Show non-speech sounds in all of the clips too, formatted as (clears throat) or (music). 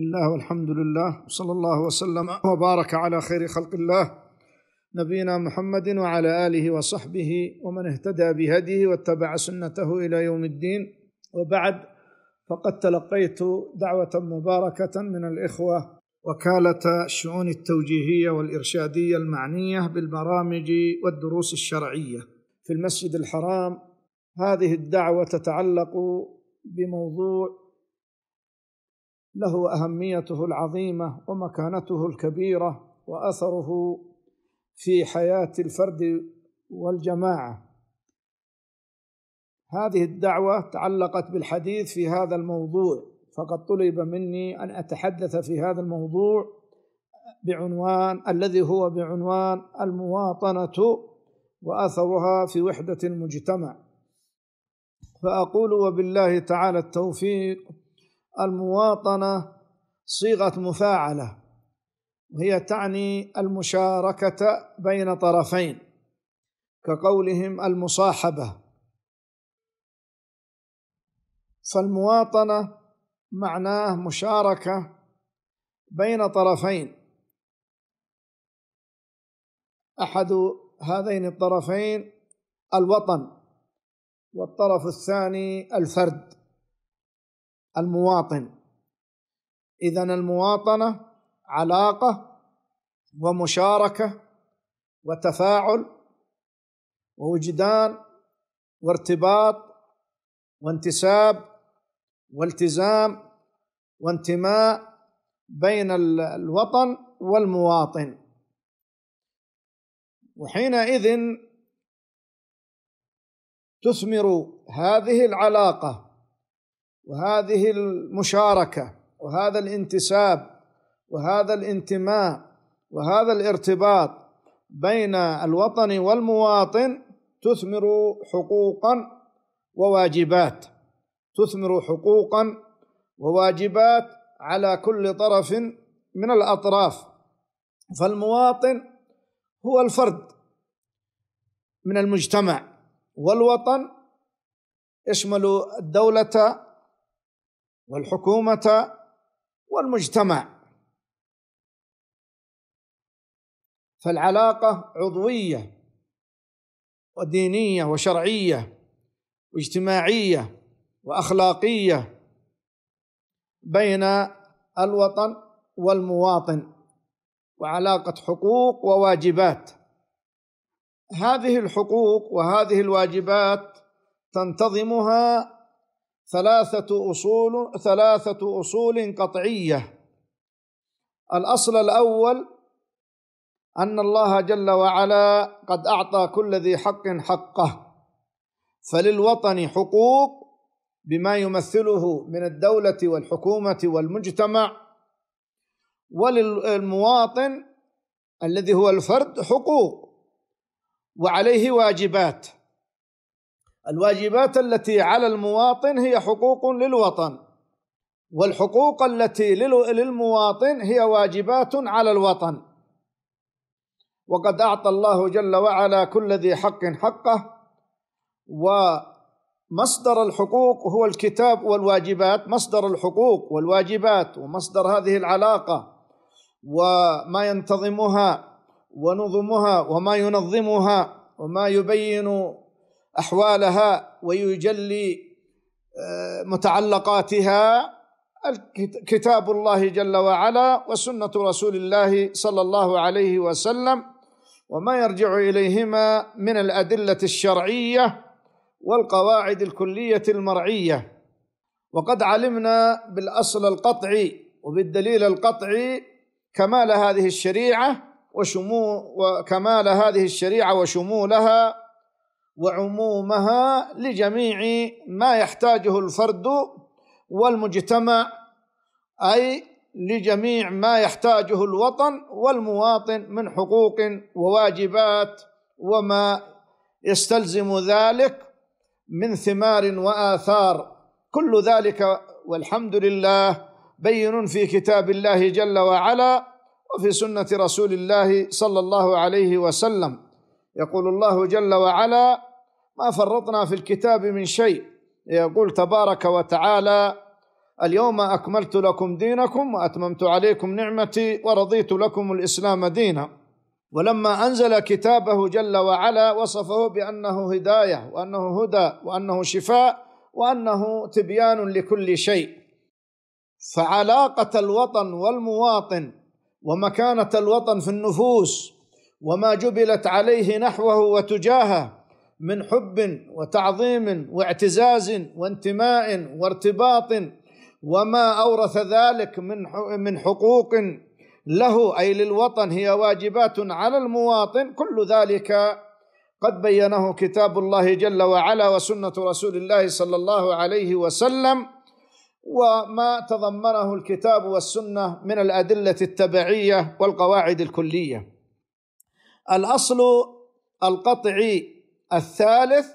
الله والحمد لله وصلى الله وسلم وبارك على خير خلق الله نبينا محمد وعلى اله وصحبه ومن اهتدى بهديه واتبع سنته الى يوم الدين وبعد فقد تلقيت دعوه مباركه من الاخوه وكاله الشؤون التوجيهيه والارشاديه المعنيه بالبرامج والدروس الشرعيه في المسجد الحرام هذه الدعوه تتعلق بموضوع له اهميته العظيمه ومكانته الكبيره واثره في حياه الفرد والجماعه هذه الدعوه تعلقت بالحديث في هذا الموضوع فقد طلب مني ان اتحدث في هذا الموضوع بعنوان الذي هو بعنوان المواطنه واثرها في وحده المجتمع فاقول وبالله تعالى التوفيق المواطنه صيغه مفاعله وهي تعني المشاركه بين طرفين كقولهم المصاحبه فالمواطنه معناه مشاركه بين طرفين احد هذين الطرفين الوطن والطرف الثاني الفرد المواطن إذا المواطنة علاقة ومشاركة وتفاعل ووجدان وارتباط وانتساب والتزام وانتماء بين الوطن والمواطن وحينئذ تثمر هذه العلاقه وهذه المشاركه وهذا الانتساب وهذا الانتماء وهذا الارتباط بين الوطن والمواطن تثمر حقوقا وواجبات تثمر حقوقا وواجبات على كل طرف من الاطراف فالمواطن هو الفرد من المجتمع والوطن يشمل الدوله والحكومة والمجتمع فالعلاقة عضوية ودينية وشرعية واجتماعية وأخلاقية بين الوطن والمواطن وعلاقة حقوق وواجبات هذه الحقوق وهذه الواجبات تنتظمها ثلاثة أصول ثلاثة أصول قطعية الأصل الأول أن الله جل وعلا قد أعطى كل ذي حق حقه فللوطن حقوق بما يمثله من الدولة والحكومة والمجتمع وللمواطن الذي هو الفرد حقوق وعليه واجبات الواجبات التي على المواطن هي حقوق للوطن والحقوق التي للمواطن هي واجبات على الوطن وقد اعطى الله جل وعلا كل ذي حق حقه ومصدر الحقوق هو الكتاب والواجبات مصدر الحقوق والواجبات ومصدر هذه العلاقه وما ينتظمها ونظمها وما ينظمها وما يبين احوالها ويجلي آه، متعلقاتها كتاب الله جل وعلا وسنه رسول الله صلى الله عليه وسلم وما يرجع اليهما من الادله الشرعيه والقواعد الكليه المرعيه وقد علمنا بالاصل القطعي وبالدليل القطعي كمال هذه الشريعه وشمول وكمال هذه الشريعه وشمولها وعمومها لجميع ما يحتاجه الفرد والمجتمع أي لجميع ما يحتاجه الوطن والمواطن من حقوق وواجبات وما يستلزم ذلك من ثمار وآثار كل ذلك والحمد لله بين في كتاب الله جل وعلا وفي سنة رسول الله صلى الله عليه وسلم يقول الله جل وعلا ما فرطنا في الكتاب من شيء يقول تبارك وتعالى اليوم أكملت لكم دينكم وأتممت عليكم نعمتي ورضيت لكم الإسلام دينا ولما أنزل كتابه جل وعلا وصفه بأنه هداية وأنه هدى وأنه شفاء وأنه تبيان لكل شيء فعلاقة الوطن والمواطن ومكانة الوطن في النفوس وما جبلت عليه نحوه وتجاهه من حب وتعظيم واعتزاز وانتماء وارتباط وما أورث ذلك من من حقوق له أي للوطن هي واجبات على المواطن كل ذلك قد بينه كتاب الله جل وعلا وسنة رسول الله صلى الله عليه وسلم وما تضمنه الكتاب والسنة من الأدلة التبعية والقواعد الكلية الأصل القطعي الثالث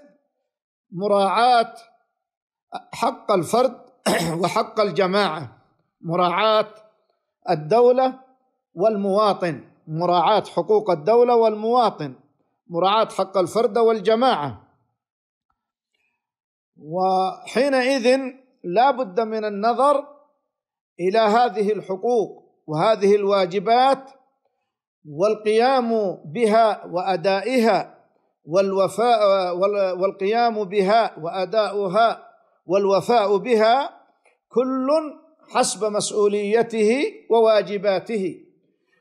مراعاة حق الفرد (clears throat) وحق الجماعة مراعاة الدولة والمواطن مراعاة حقوق الدولة والمواطن مراعاة حق الفرد والجماعة وحينئذ لا بد من النظر إلى هذه الحقوق وهذه الواجبات والقيام بها وأدائها والوفاء والقيام بها واداؤها والوفاء بها كل حسب مسؤوليته وواجباته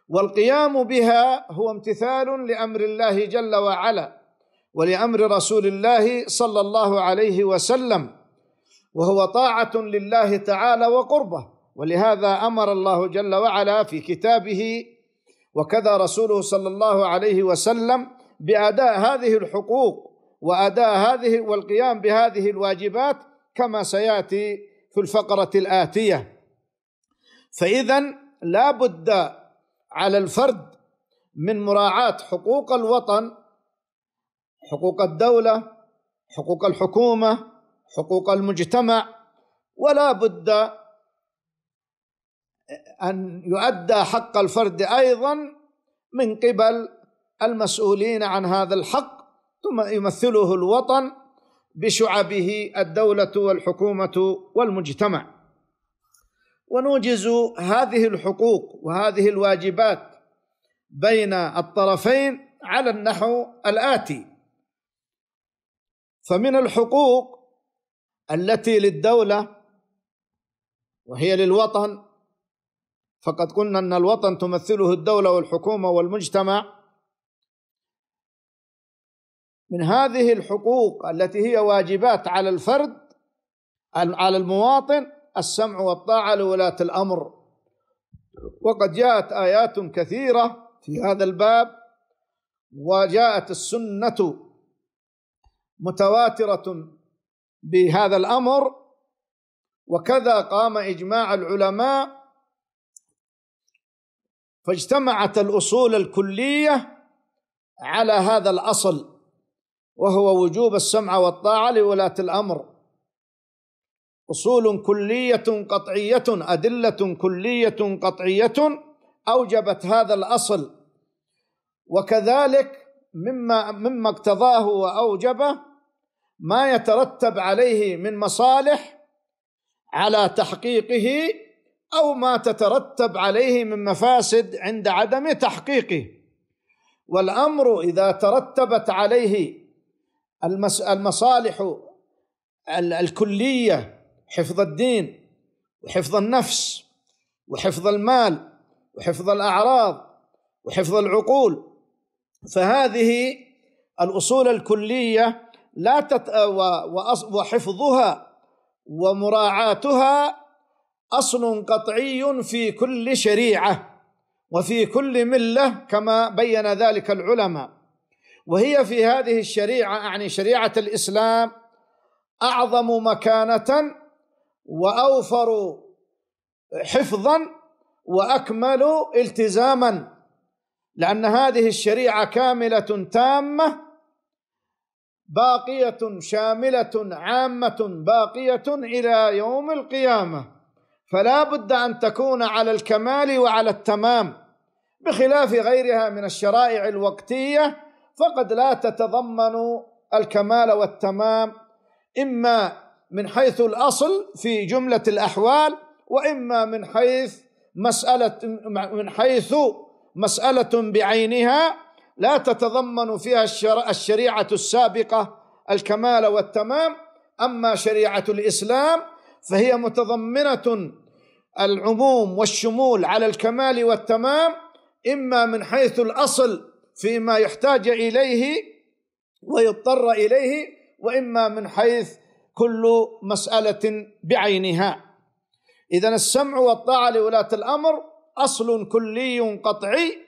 والقيام بها هو امتثال لامر الله جل وعلا ولامر رسول الله صلى الله عليه وسلم وهو طاعه لله تعالى وقربه ولهذا امر الله جل وعلا في كتابه وكذا رسوله صلى الله عليه وسلم بأداء هذه الحقوق وأداء هذه والقيام بهذه الواجبات كما سيأتي في الفقرة الآتية فإذا لا بد على الفرد من مراعاة حقوق الوطن حقوق الدولة حقوق الحكومة حقوق المجتمع ولا بد أن يؤدى حق الفرد أيضا من قبل المسؤولين عن هذا الحق ثم يمثله الوطن بشعبه الدوله والحكومه والمجتمع ونوجز هذه الحقوق وهذه الواجبات بين الطرفين على النحو الاتي فمن الحقوق التي للدوله وهي للوطن فقد قلنا ان الوطن تمثله الدوله والحكومه والمجتمع من هذه الحقوق التي هي واجبات على الفرد على المواطن السمع والطاعه لولاه الامر وقد جاءت ايات كثيره في هذا الباب وجاءت السنه متواتره بهذا الامر وكذا قام اجماع العلماء فاجتمعت الاصول الكليه على هذا الاصل وهو وجوب السمع والطاعه لولاه الامر اصول كليه قطعيه ادله كليه قطعيه اوجبت هذا الاصل وكذلك مما مما اقتضاه واوجبه ما يترتب عليه من مصالح على تحقيقه او ما تترتب عليه من مفاسد عند عدم تحقيقه والامر اذا ترتبت عليه المصالح الكليه حفظ الدين وحفظ النفس وحفظ المال وحفظ الاعراض وحفظ العقول فهذه الاصول الكليه لا تت... و... وحفظها ومراعاتها اصل قطعي في كل شريعه وفي كل مله كما بين ذلك العلماء وهي في هذه الشريعه اعني شريعه الاسلام اعظم مكانه واوفر حفظا واكمل التزاما لان هذه الشريعه كامله تامه باقيه شامله عامه باقيه الى يوم القيامه فلا بد ان تكون على الكمال وعلى التمام بخلاف غيرها من الشرائع الوقتيه فقد لا تتضمن الكمال والتمام إما من حيث الأصل في جملة الأحوال وإما من حيث مسألة من حيث مسألة بعينها لا تتضمن فيها الشريعة السابقة الكمال والتمام أما شريعة الإسلام فهي متضمنة العموم والشمول على الكمال والتمام إما من حيث الأصل فيما يحتاج إليه ويضطر إليه وإما من حيث كل مسألة بعينها إذا السمع والطاعة لولاة الأمر أصل كلي قطعي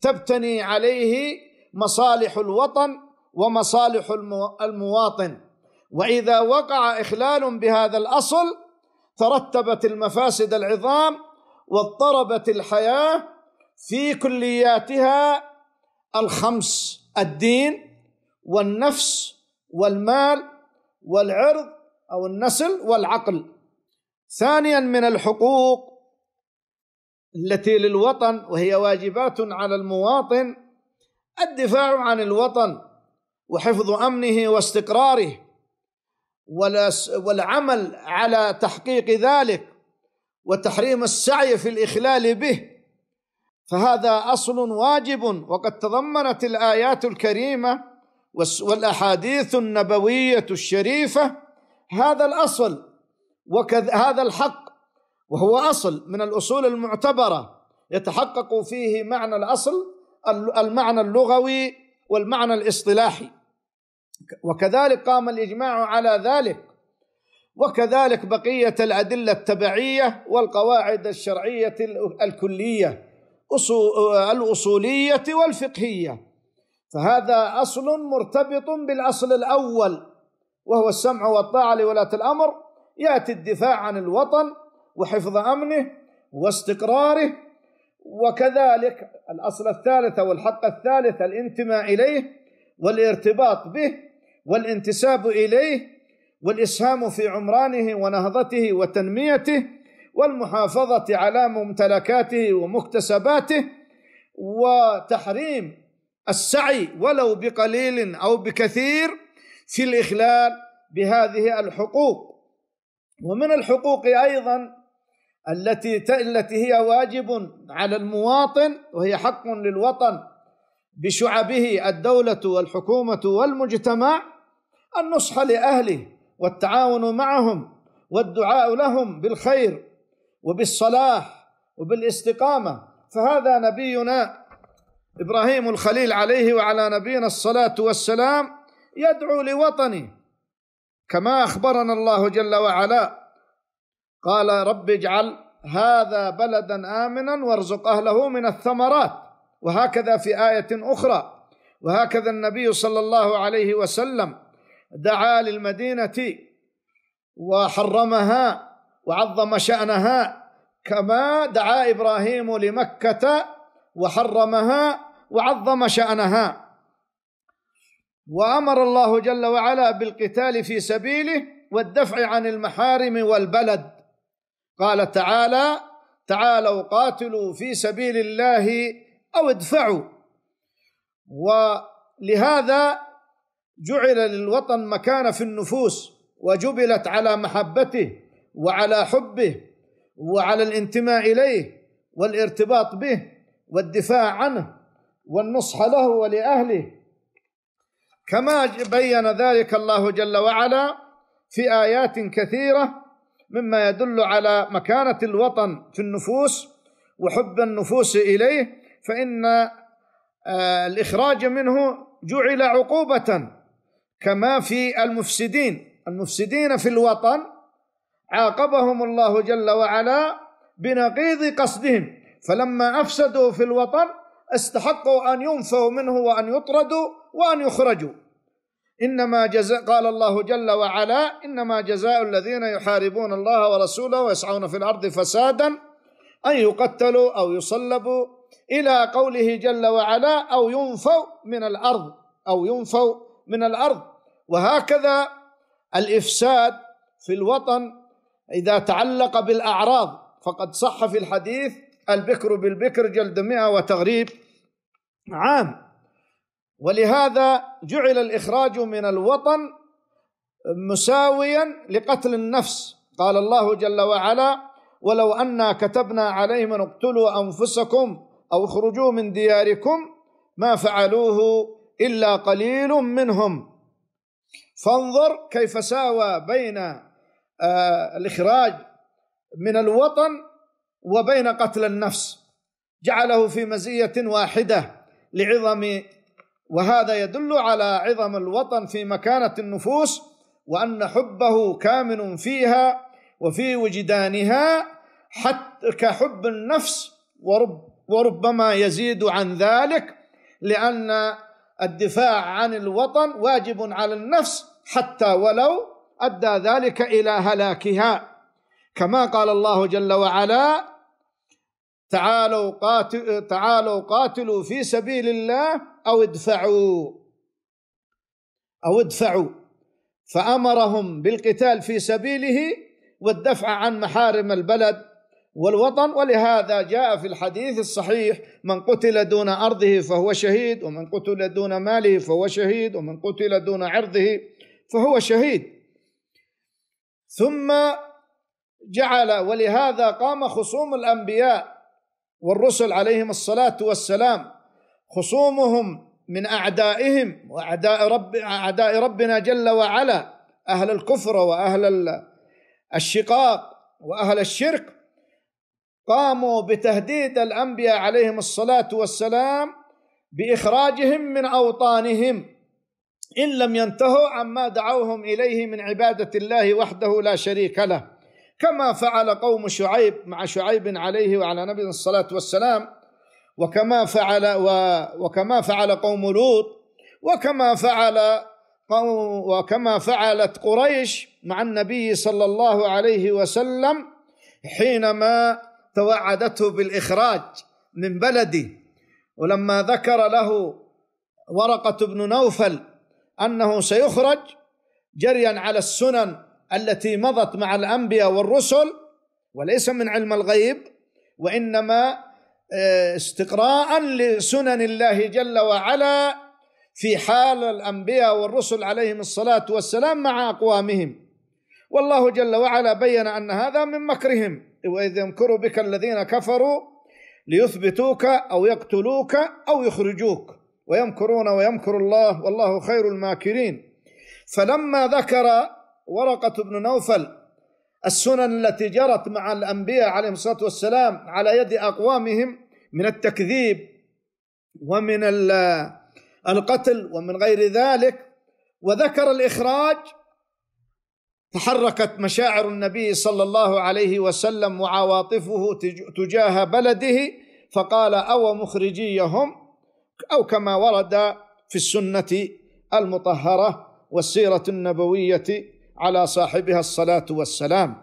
تبتني عليه مصالح الوطن ومصالح المواطن واذا وقع اخلال بهذا الاصل ترتبت المفاسد العظام واضطربت الحياه في كلياتها الخمس الدين والنفس والمال والعرض أو النسل والعقل ثانيا من الحقوق التي للوطن وهي واجبات على المواطن الدفاع عن الوطن وحفظ امنه واستقراره والعمل على تحقيق ذلك وتحريم السعي في الاخلال به فهذا اصل واجب وقد تضمنت الايات الكريمه والاحاديث النبويه الشريفه هذا الاصل هذا الحق وهو اصل من الاصول المعتبره يتحقق فيه معنى الاصل المعنى اللغوي والمعنى الاصطلاحي وكذلك قام الاجماع على ذلك وكذلك بقيه الادله التبعيه والقواعد الشرعيه الكليه آه، الأصولية والفقهية فهذا أصل مرتبط بالأصل الأول وهو السمع والطاعة لولاة الأمر يأتي الدفاع عن الوطن وحفظ أمنه واستقراره وكذلك الأصل الثالث أو الحق الثالث الانتماء إليه والارتباط به والانتساب إليه والإسهام في عمرانه ونهضته وتنميته والمحافظة على ممتلكاته ومكتسباته وتحريم السعي ولو بقليل أو بكثير في الإخلال بهذه الحقوق ومن الحقوق أيضا التي التي هي واجب على المواطن وهي حق للوطن بشعبه الدولة والحكومة والمجتمع النصح لأهله والتعاون معهم والدعاء لهم بالخير وبالصلاح وبالاستقامه فهذا نبينا ابراهيم الخليل عليه وعلى نبينا الصلاه والسلام يدعو لوطنه كما اخبرنا الله جل وعلا قال رب اجعل هذا بلدا امنا وارزق اهله من الثمرات وهكذا في ايه اخرى وهكذا النبي صلى الله عليه وسلم دعا للمدينه وحرمها وعظم شأنها كما دعا إبراهيم لمكة وحرمها وعظم شأنها وأمر الله جل وعلا بالقتال في سبيله والدفع عن المحارم والبلد قال تعالى تعالوا قاتلوا في سبيل الله أو ادفعوا ولهذا جعل للوطن مكانة في النفوس وجبلت على محبته وعلى حبه وعلى الانتماء اليه والارتباط به والدفاع عنه والنصح له ولاهله كما بين ذلك الله جل وعلا في ايات كثيره مما يدل على مكانه الوطن في النفوس وحب النفوس اليه فان آه، الاخراج منه جعل عقوبه كما في المفسدين المفسدين في الوطن عاقبهم الله جل وعلا بنقيض قصدهم فلما افسدوا في الوطن استحقوا ان ينفوا منه وان يطردوا وان يخرجوا انما جزاء قال الله جل وعلا انما جزاء الذين يحاربون الله ورسوله ويسعون في الارض فسادا ان يقتلوا او يصلبوا الى قوله جل وعلا او ينفوا من الارض او ينفوا من الارض وهكذا الافساد في الوطن إذا تعلق بالأعراض فقد صح في الحديث البكر بالبكر جلد مئة وتغريب عام ولهذا جعل الإخراج من الوطن مساويا لقتل النفس قال الله جل وعلا ولو أنا كتبنا عليهم أن اقتلوا أنفسكم أو اخرجوا من دياركم ما فعلوه إلا قليل منهم فانظر كيف ساوى بين آه، الإخراج من الوطن وبين قتل النفس جعله في مزية واحدة لعظم وهذا يدل على عظم الوطن في مكانة النفوس وأن حبه كامن فيها وفي وجدانها حتى كحب النفس ورب وربما يزيد عن ذلك لأن الدفاع عن الوطن واجب على النفس حتى ولو أدى ذلك إلى هلاكها كما قال الله جل وعلا تعالوا قاتلوا تعالوا قاتلوا في سبيل الله او ادفعوا او ادفعوا فامرهم بالقتال في سبيله والدفع عن محارم البلد والوطن ولهذا جاء في الحديث الصحيح من قتل دون ارضه فهو شهيد ومن قتل دون ماله فهو شهيد ومن قتل دون عرضه فهو شهيد ثم جعل ولهذا قام خصوم الانبياء والرسل عليهم الصلاه والسلام خصومهم من اعدائهم واعداء رب اعداء ربنا جل وعلا اهل الكفر واهل الشقاق واهل الشرك قاموا بتهديد الانبياء عليهم الصلاه والسلام باخراجهم من اوطانهم إن لم ينتهوا عما دعوهم إليه من عبادة الله وحده لا شريك له كما فعل قوم شعيب مع شعيب عليه وعلى نبينا الصلاة والسلام وكما فعل و وكما فعل قوم لوط وكما فعل قوم وكما فعلت قريش مع النبي صلى الله عليه وسلم حينما توعدته بالإخراج من بلده ولما ذكر له ورقة بن نوفل انه سيخرج جريا على السنن التي مضت مع الانبياء والرسل وليس من علم الغيب وانما آه، استقراء لسنن الله جل وعلا في حال الانبياء والرسل عليهم الصلاه والسلام مع اقوامهم والله جل وعلا بين ان هذا من مكرهم واذ يمكر بك الذين كفروا ليثبتوك او يقتلوك او يخرجوك ويمكرون ويمكر الله والله خير الماكرين فلما ذكر ورقة بن نوفل السنن التي جرت مع الأنبياء عليهم الصلاة والسلام على يد أقوامهم من التكذيب ومن القتل ومن غير ذلك وذكر الإخراج تحركت مشاعر النبي صلى الله عليه وسلم وعواطفه تجاه بلده فقال أو مخرجيهم أو كما ورد في السنة المطهرة والسيرة النبوية على صاحبها الصلاة والسلام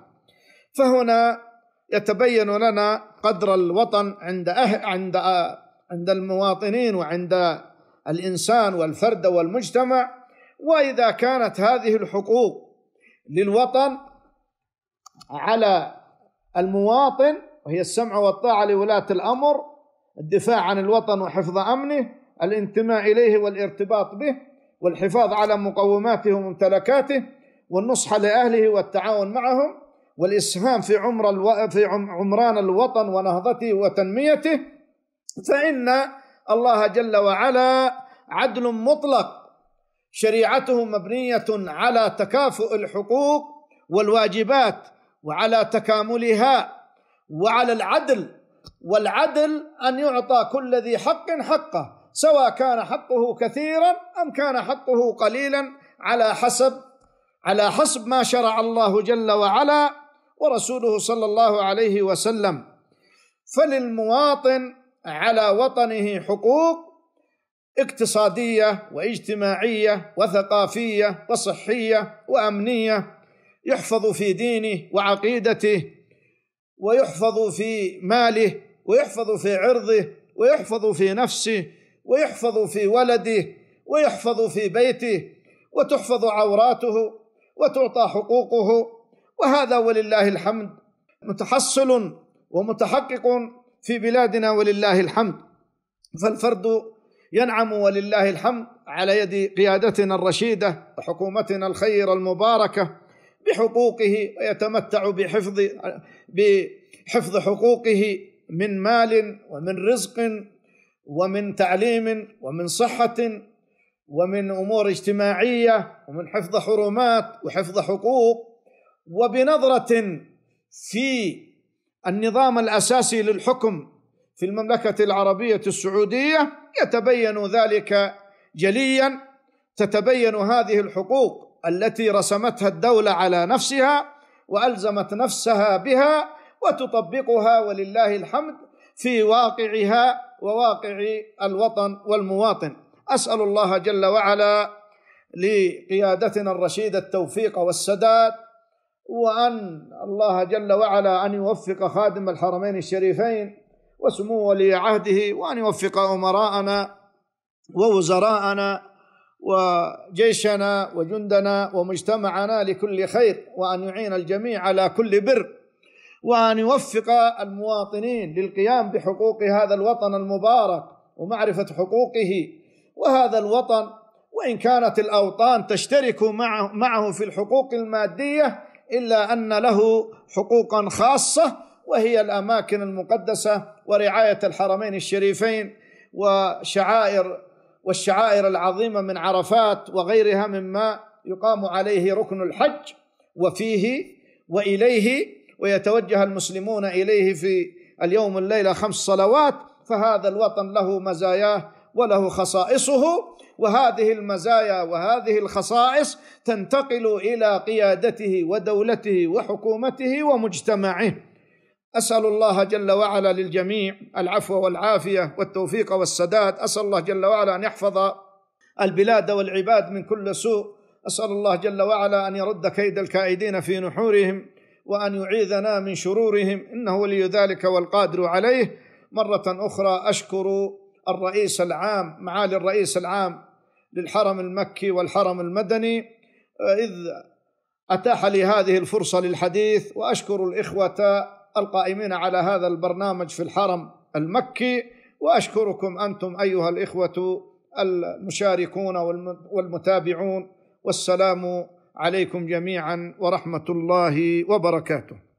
فهنا يتبين لنا قدر الوطن عند أه عند عند المواطنين وعند الإنسان والفرد والمجتمع وإذا كانت هذه الحقوق للوطن على المواطن وهي السمع والطاعة لولاة الأمر الدفاع عن الوطن وحفظ أمنه الانتماء إليه والارتباط به والحفاظ على مقوماته وممتلكاته والنصح لأهله والتعاون معهم والإسهام في عمر الو... في عمران الوطن ونهضته وتنميته فإن الله جل وعلا عدل مطلق شريعته مبنية على تكافؤ الحقوق والواجبات وعلى تكاملها وعلى العدل والعدل أن يعطى كل ذي حق حقه سواء كان حقه كثيرا أم كان حقه قليلا على حسب على حسب ما شرع الله جل وعلا ورسوله صلى الله عليه وسلم فللمواطن على وطنه حقوق اقتصاديه واجتماعيه وثقافيه وصحيه وامنيه يحفظ في دينه وعقيدته ويحفظ في ماله ويحفظ في عرضه ويحفظ في نفسه ويحفظ في ولده ويحفظ في بيته وتحفظ عوراته وتعطى حقوقه وهذا ولله الحمد متحصل ومتحقق في بلادنا ولله الحمد فالفرد ينعم ولله الحمد على يد قيادتنا الرشيده وحكومتنا الخير المباركه بحقوقه ويتمتع بحفظ بحفظ حقوقه من مال ومن رزق ومن تعليم ومن صحة ومن أمور اجتماعية ومن حفظ حرمات وحفظ حقوق وبنظرة في النظام الأساسي للحكم في المملكة العربية السعودية يتبين ذلك جليا تتبين هذه الحقوق التي رسمتها الدولة على نفسها وألزمت نفسها بها وتطبقها ولله الحمد في واقعها وواقع الوطن والمواطن اسال الله جل وعلا لقيادتنا الرشيده التوفيق والسداد وان الله جل وعلا ان يوفق خادم الحرمين الشريفين وسمو ولي عهده وان يوفق امراءنا ووزراءنا وجيشنا وجندنا ومجتمعنا لكل خير وان يعين الجميع على كل بر وأن يوفق المواطنين للقيام بحقوق هذا الوطن المبارك ومعرفة حقوقه وهذا الوطن وإن كانت الأوطان تشترك معه, معه في الحقوق المادية إلا أن له حقوقا خاصة وهي الأماكن المقدسة ورعاية الحرمين الشريفين وشعائر والشعائر العظيمة من عرفات وغيرها مما يقام عليه ركن الحج وفيه وإليه ويتوجه المسلمون اليه في اليوم الليله خمس صلوات فهذا الوطن له مزاياه وله خصائصه وهذه المزايا وهذه الخصائص تنتقل الى قيادته ودولته وحكومته ومجتمعه اسال الله جل وعلا للجميع العفو والعافيه والتوفيق والسداد اسال الله جل وعلا ان يحفظ البلاد والعباد من كل سوء اسال الله جل وعلا ان يرد كيد الكائدين في نحورهم وأن يعيذنا من شرورهم إنه ولي ذلك والقادر عليه مرة أخرى أشكر الرئيس العام معالي الرئيس العام للحرم المكي والحرم المدني إذ أتاح لي هذه الفرصة للحديث وأشكر الإخوة القائمين على هذا البرنامج في الحرم المكي وأشكركم أنتم أيها الإخوة المشاركون والمتابعون والسلام عليكم جميعا ورحمه الله وبركاته